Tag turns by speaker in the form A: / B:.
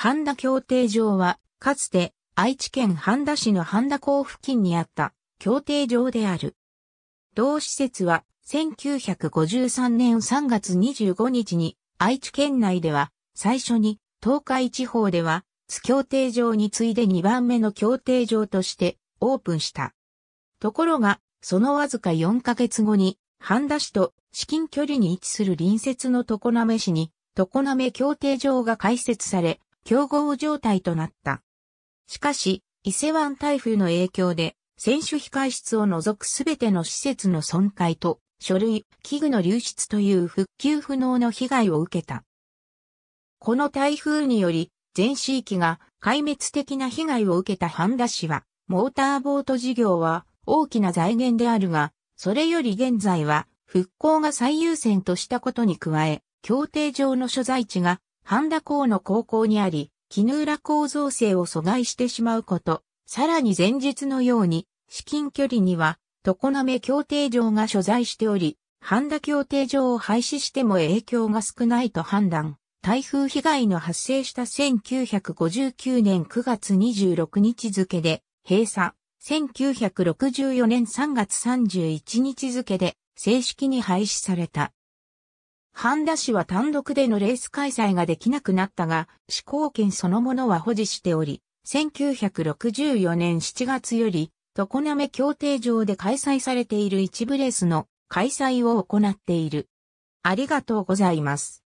A: 半田協定場は、かつて愛知県半田市の半田港付近にあった協定場である。同施設は、1953年3月25日に愛知県内では最初に東海地方では津協定場に次いで2番目の協定場としてオープンした。ところが、そのわずか4ヶ月後に、半田市と至近距離に位置する隣接の常滑市に、常滑協定場が開設され、競合状態となった。しかし、伊勢湾台風の影響で、選手控室を除くすべての施設の損壊と、書類、器具の流出という復旧不能の被害を受けた。この台風により、全市域が壊滅的な被害を受けた半田市は、モーターボート事業は大きな財源であるが、それより現在は復興が最優先としたことに加え、協定上の所在地が半田港の高校にあり、絹浦構造性を阻害してしまうこと、さらに前述のように、至近距離には、常滑協定場が所在しており、半田協定場を廃止しても影響が少ないと判断。台風被害の発生した1959年9月26日付で閉鎖、1964年3月31日付で正式に廃止された。ハンダ氏は単独でのレース開催ができなくなったが、試行権そのものは保持しており、1964年7月より、常滑協定場で開催されている一部レースの開催を行っている。ありがとうございます。